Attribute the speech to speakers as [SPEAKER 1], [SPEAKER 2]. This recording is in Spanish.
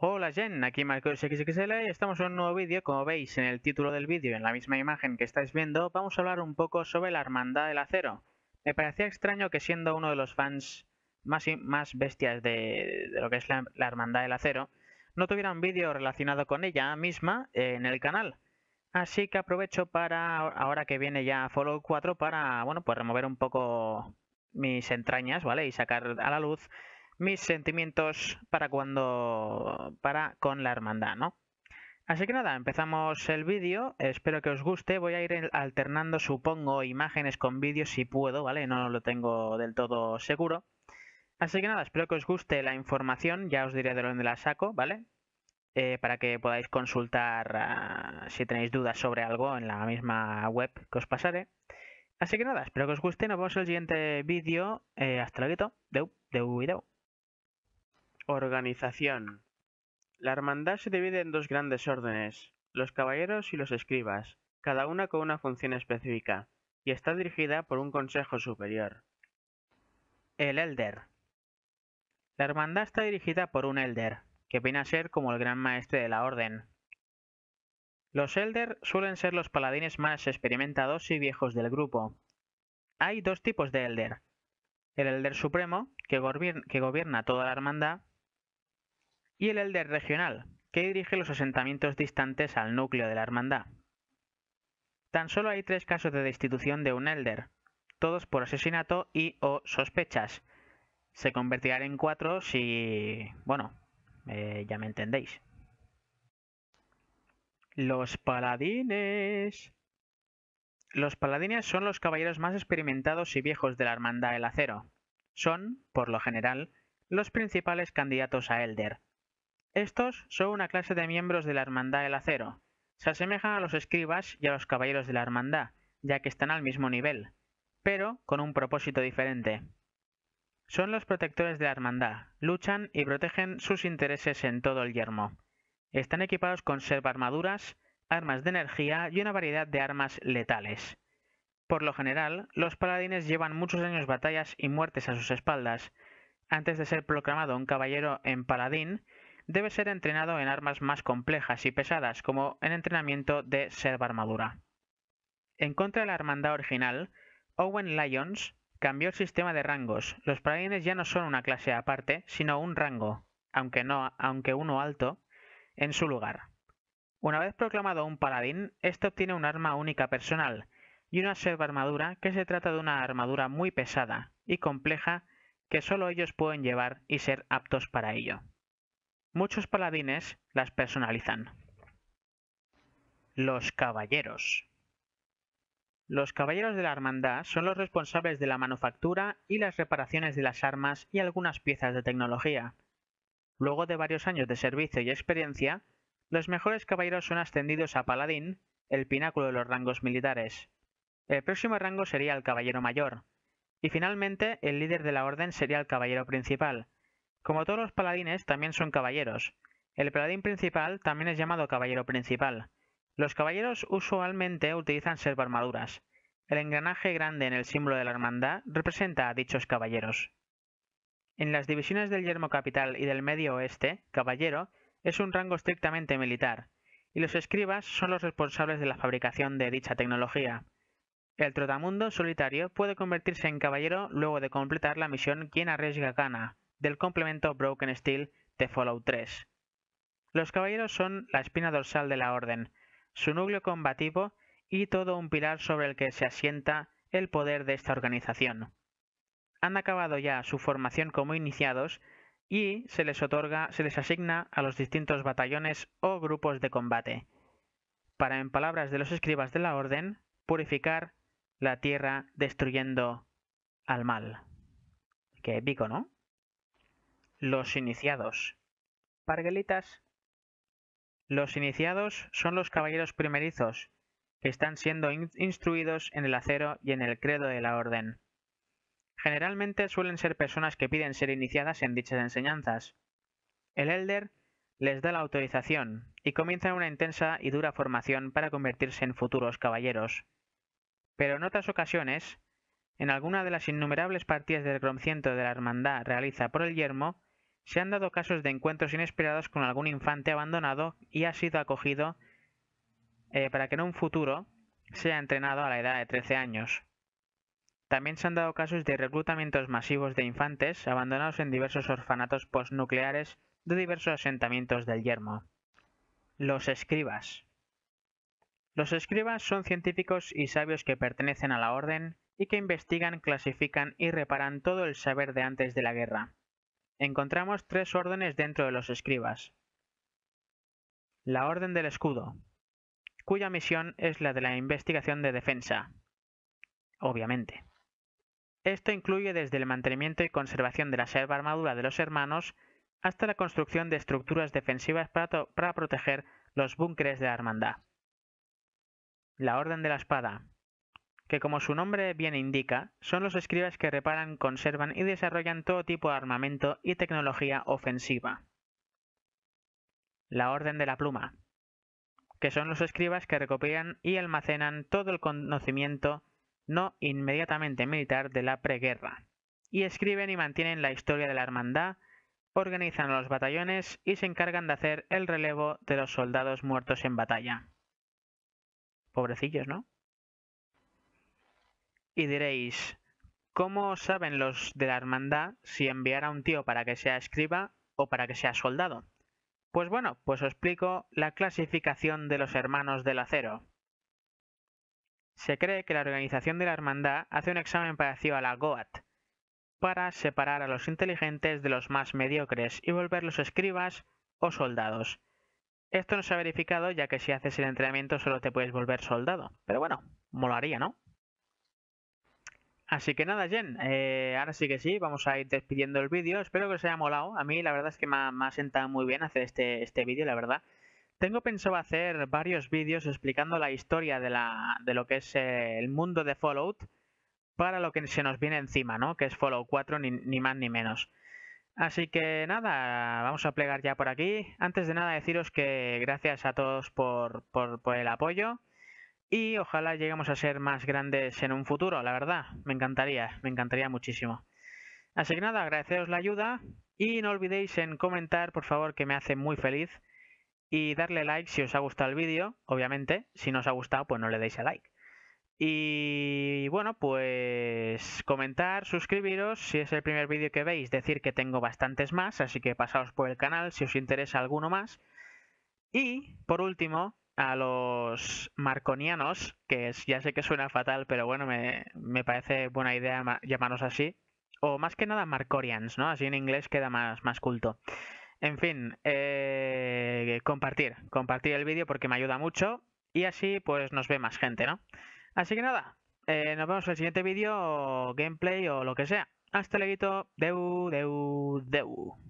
[SPEAKER 1] Hola Jen, aquí Marcos XXL y estamos en un nuevo vídeo. Como veis en el título del vídeo en la misma imagen que estáis viendo, vamos a hablar un poco sobre la Hermandad del Acero. Me parecía extraño que siendo uno de los fans más, más bestias de, de, lo que es la, Hermandad del Acero, no tuviera un vídeo relacionado con ella misma eh, en el canal. Así que aprovecho para, ahora que viene ya Fallout 4, para, bueno, pues remover un poco mis entrañas, ¿vale? Y sacar a la luz mis sentimientos para cuando para con la hermandad, ¿no? Así que nada, empezamos el vídeo, espero que os guste, voy a ir alternando supongo imágenes con vídeos si puedo, ¿vale? No lo tengo del todo seguro. Así que nada, espero que os guste la información, ya os diré de dónde la saco, ¿vale? Eh, para que podáis consultar ah, si tenéis dudas sobre algo en la misma web que os pasaré. Así que nada, espero que os guste, nos vemos en el siguiente vídeo, eh, hasta luego, deu, deu Organización. La hermandad se divide en dos grandes órdenes, los caballeros y los escribas, cada una con una función específica, y está dirigida por un consejo superior. El Elder. La hermandad está dirigida por un Elder, que viene a ser como el gran maestre de la orden. Los Elder suelen ser los paladines más experimentados y viejos del grupo. Hay dos tipos de Elder. El Elder Supremo, que, gobierna toda la hermandad, y el Elder Regional, que dirige los asentamientos distantes al núcleo de la hermandad. Tan solo hay tres casos de destitución de un Elder, todos por asesinato y o sospechas. Se convertirán en cuatro si... bueno, eh, ya me entendéis. Los paladines. Los paladines son los caballeros más experimentados y viejos de la Hermandad del Acero. Son, por lo general, los principales candidatos a Elder, estos son una clase de miembros de la Hermandad del Acero. Se asemejan a los escribas y a los caballeros de la Hermandad, ya que están al mismo nivel, pero con un propósito diferente. Son los protectores de la Hermandad, luchan y protegen sus intereses en todo el yermo. Están equipados con armaduras, armas de energía y una variedad de armas letales. Por lo general, los paladines llevan muchos años batallas y muertes a sus espaldas, antes de ser proclamado un caballero en paladín, debe ser entrenado en armas más complejas y pesadas, como en entrenamiento de serva armadura. En contra de la hermandad original, Owen Lyons cambió el sistema de rangos. Los paladines ya no son una clase aparte, sino un rango, aunque, no, aunque uno alto, en su lugar. Una vez proclamado un paladín, éste obtiene un arma única personal y una serva armadura que se trata de una armadura muy pesada y compleja que solo ellos pueden llevar y ser aptos para ello. Muchos paladines las personalizan. Los caballeros. Los caballeros de la hermandad son los responsables de la manufactura y las reparaciones de las armas y algunas piezas de tecnología. Luego de varios años de servicio y experiencia, los mejores caballeros son ascendidos a paladín, el pináculo de los rangos militares. El próximo rango sería el caballero mayor, y finalmente el líder de la orden sería el caballero principal, como todos los paladines, también son caballeros. El paladín principal también es llamado caballero principal. Los caballeros usualmente utilizan armaduras. El engranaje grande en el símbolo de la hermandad representa a dichos caballeros. En las divisiones del yermo capital y del medio oeste, caballero es un rango estrictamente militar, y los escribas son los responsables de la fabricación de dicha tecnología. El trotamundo solitario puede convertirse en caballero luego de completar la misión quien arriesga gana, del complemento Broken Steel de Fallout 3. Los caballeros son la espina dorsal de la Orden, su núcleo combativo y todo un pilar sobre el que se asienta el poder de esta organización. Han acabado ya su formación como iniciados y se les otorga, se les asigna a los distintos batallones o grupos de combate, para, en palabras de los escribas de la Orden, purificar la tierra destruyendo al mal. Qué épico, ¿no? Los iniciados. Parguelitas. Los iniciados son los caballeros primerizos, que están siendo instruidos en el acero y en el credo de la orden. Generalmente suelen ser personas que piden ser iniciadas en dichas enseñanzas. El elder les da la autorización y comienzan una intensa y dura formación para convertirse en futuros caballeros. Pero en otras ocasiones, en alguna de las innumerables partidas del gromciento de la hermandad realiza por el yermo, se han dado casos de encuentros inesperados con algún infante abandonado y ha sido acogido eh, para que en un futuro sea entrenado a la edad de 13 años. También se han dado casos de reclutamientos masivos de infantes abandonados en diversos orfanatos postnucleares de diversos asentamientos del yermo. Los escribas. Los escribas son científicos y sabios que pertenecen a la orden y que investigan, clasifican y reparan todo el saber de antes de la guerra. Encontramos tres órdenes dentro de los escribas. La Orden del Escudo, cuya misión es la de la investigación de defensa, obviamente. Esto incluye desde el mantenimiento y conservación de la selva armadura de los hermanos hasta la construcción de estructuras defensivas para, proteger los búnkeres de la hermandad. La Orden de la Espada, que como su nombre bien indica, son los escribas que reparan, conservan y desarrollan todo tipo de armamento y tecnología ofensiva. La Orden de la Pluma, que son los escribas que recopilan y almacenan todo el conocimiento no inmediatamente militar de la preguerra, y escriben y mantienen la historia de la hermandad, organizan los batallones y se encargan de hacer el relevo de los soldados muertos en batalla. Pobrecillos, ¿no? Y diréis, ¿cómo saben los de la hermandad si enviar a un tío para que sea escriba o para que sea soldado? Pues bueno, pues os explico la clasificación de los hermanos del acero. Se cree que la organización de la hermandad hace un examen parecido a la GOAT, para separar a los inteligentes de los más mediocres y volverlos escribas o soldados. Esto no se ha verificado ya que si haces el entrenamiento solo te puedes volver soldado. Pero bueno, molaría, ¿no? Así que nada, Jen, eh, ahora sí que sí, vamos a ir despidiendo el vídeo. Espero que os haya molado. A mí la verdad es que me ha, sentado muy bien hacer este, este vídeo, la verdad. Tengo pensado hacer varios vídeos explicando la historia de, la, de lo que es eh, el mundo de Fallout para lo que se nos viene encima, ¿no? Que es Fallout 4, ni, más ni menos. Así que nada, vamos a plegar ya por aquí. Antes de nada deciros que gracias a todos por, por el apoyo y ojalá lleguemos a ser más grandes en un futuro, la verdad. Me encantaría, me encantaría muchísimo. Así que nada, agradeceros la ayuda y no olvidéis en comentar, por favor, que me hace muy feliz y darle like si os ha gustado el vídeo, obviamente. Si no os ha gustado, pues no le deis a like. Y bueno, pues comentar, suscribiros, si es el primer vídeo que veis, decir que tengo bastantes más, así que pasaos por el canal si os interesa alguno más. Y por último, a los marconianos, que ya sé que suena fatal, pero bueno, me, parece buena idea llamarnos así, o más que nada Marcorians, ¿no? Así en inglés queda más, más culto. En fin, eh, compartir, compartir el vídeo porque me ayuda mucho y así pues nos ve más gente, ¿no? Así que nada, eh, nos vemos en el siguiente vídeo, gameplay o lo que sea. Hasta luego, deu, deu, deu.